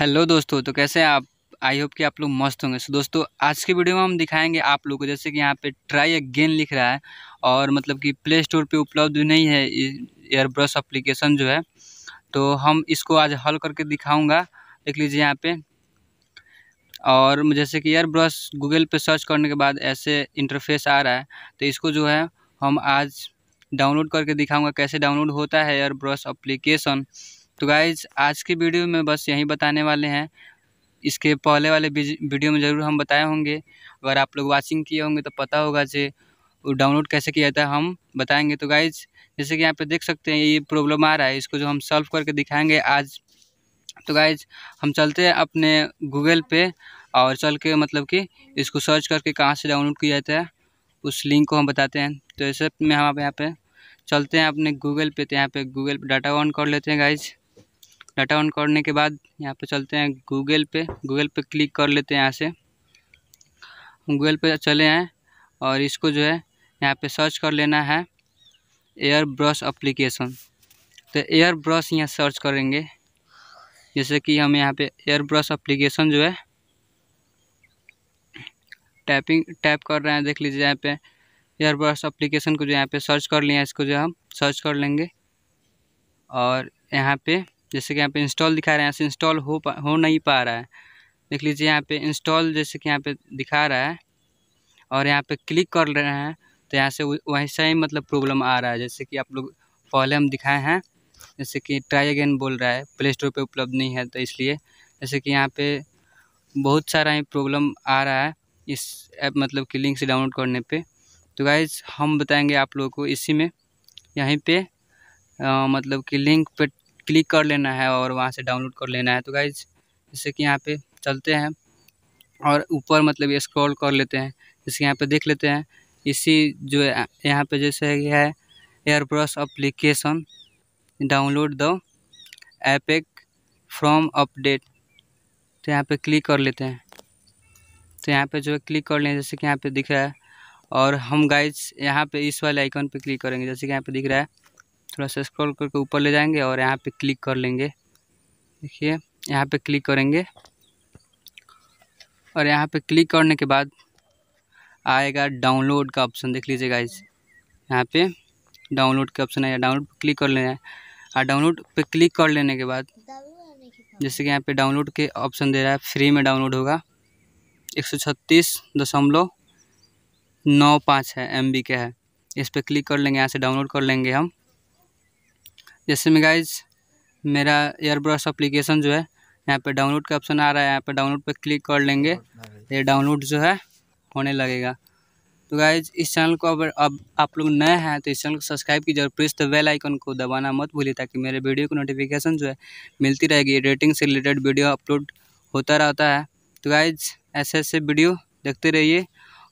hello दोस्तों तो कैसे हैं आप आई होप कि आप लोग मस्त होंगे सो दोस्तों आज के वीडियो में हम दिखाएंगे आप लोगों को जैसे कि यहाँ पे ट्राई अगेन लिख रहा है और मतलब कि प्ले स्टोर पर उपलब्ध नहीं है एयर ब्रश अप्लीकेशन जो है तो हम इसको आज हल करके दिखाऊंगा देख लीजिए यहाँ पे और जैसे कि एयर ब्रश गूगल पर सर्च करने के बाद ऐसे इंटरफेस आ रहा है तो इसको जो है हम आज डाउनलोड करके दिखाऊँगा कैसे डाउनलोड होता है एयर ब्रश अप्लीकेशन तो गाइज आज की वीडियो में बस यही बताने वाले हैं इसके पहले वाले वीडियो में ज़रूर हम बताए होंगे अगर आप लोग वाचिंग किए होंगे तो पता होगा जे डाउनलोड कैसे किया जाता है हम बताएंगे तो गाइज जैसे कि यहाँ पे देख सकते हैं ये प्रॉब्लम आ रहा है इसको जो हम सॉल्व करके दिखाएंगे आज तो गाइज हम चलते हैं अपने गूगल पे और चल के मतलब कि इसको सर्च करके कहाँ से डाउनलोड किया जाता है उस लिंक को हम बताते हैं तो ऐसे में हम आप यहाँ पर चलते हैं अपने गूगल पे तो यहाँ पर गूगल पर डाटा ऑन कर लेते हैं गाइज़ डाटा ऑन करने के बाद यहाँ पे चलते हैं गूगल पे गूगल पे क्लिक कर लेते हैं यहाँ से गूगल पे चले हैं और इसको जो है यहाँ पे सर्च कर लेना है एयर ब्रश अप्लीकेशन तो एयर ब्रश यहाँ सर्च करेंगे जैसे कि हम यहाँ पे एयर ब्रश अप्लीकेशन जो है टाइपिंग टाइप कर रहे हैं देख लीजिए यहाँ पे एयर ब्रश अप्लीकेशन को जो यहाँ पे सर्च कर लिया इसको जो हम सर्च कर लेंगे और यहाँ पे जैसे कि यहाँ पे इंस्टॉल दिखा रहे हैं यहाँ से इंस्टॉल हो पा हो नहीं पा रहा है देख लीजिए यहाँ पे इंस्टॉल जैसे कि यहाँ पे दिखा रहा है और यहाँ पे क्लिक कर रहे हैं तो यहाँ से वहीं से ही मतलब प्रॉब्लम आ रहा है जैसे कि आप लोग पहले हम दिखाए हैं जैसे कि ट्राई अगेन बोल रहा है प्ले स्टोर पर उपलब्ध नहीं है तो इसलिए जैसे कि यहाँ पर बहुत सारा ही प्रॉब्लम आ रहा है इस ऐप मतलब कि लिंक से डाउनलोड करने पर तो गाइज हम बताएँगे आप लोगों को इसी में यहीं पर मतलब कि लिंक पे क्लिक कर लेना है और वहाँ से डाउनलोड कर लेना है तो गाइज जैसे कि यहाँ पे चलते हैं और ऊपर मतलब स्क्रॉल कर लेते हैं जैसे यहाँ पे देख लेते हैं इसी जो यहाँ पे जैसे है airbrush application download the APK from update तो यहाँ पे क्लिक कर लेते हैं तो यहाँ पे जो है क्लिक कर लें जैसे कि यहाँ पे दिख रहा है और हम गाइज यहाँ पे इस वाले आइकन पे क्लिक करेंगे जैसे कि यहाँ पे दिख रहा है थोड़ा सा स्क्रॉल करके ऊपर ले जाएंगे और यहाँ पे क्लिक कर लेंगे देखिए यहाँ पे क्लिक करेंगे और यहाँ पे क्लिक करने के बाद आएगा डाउनलोड का ऑप्शन देख लीजिएगा इस यहाँ पे डाउनलोड का ऑप्शन आएगा डाउनलोड पर क्लिक कर लेना है और डाउनलोड पे क्लिक कर लेने के बाद जैसे कि यहाँ पे डाउनलोड के ऑप्शन दे रहा है फ्री में डाउनलोड होगा एक सौ छत्तीस दशमलव नौ पाँच है एम बी के है इस पर क्लिक कर लेंगे यहाँ से डाउनलोड कर लेंगे हम जैसे में गाइज मेरा एयर ब्रश अप्लीकेशन जो है यहाँ पे डाउनलोड का ऑप्शन आ रहा है यहाँ पे डाउनलोड पे क्लिक कर लेंगे ये डाउनलोड जो है होने लगेगा तो गाइज इस चैनल को अगर अब आप लोग नए हैं तो इस चैनल को सब्सक्राइब कीजिए और प्रेस द बेल आइकन को दबाना मत भूलिए ताकि मेरे वीडियो को नोटिफिकेशन जो है मिलती रहेगी रेटिंग से रिलेटेड वीडियो अपलोड होता रहता है तो गाइज ऐसे ऐसे वीडियो देखते रहिए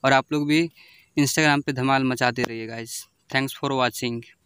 और आप लोग भी इंस्टाग्राम पे धमाल मचाते रहिए गाइज थैंक्स फॉर वॉचिंग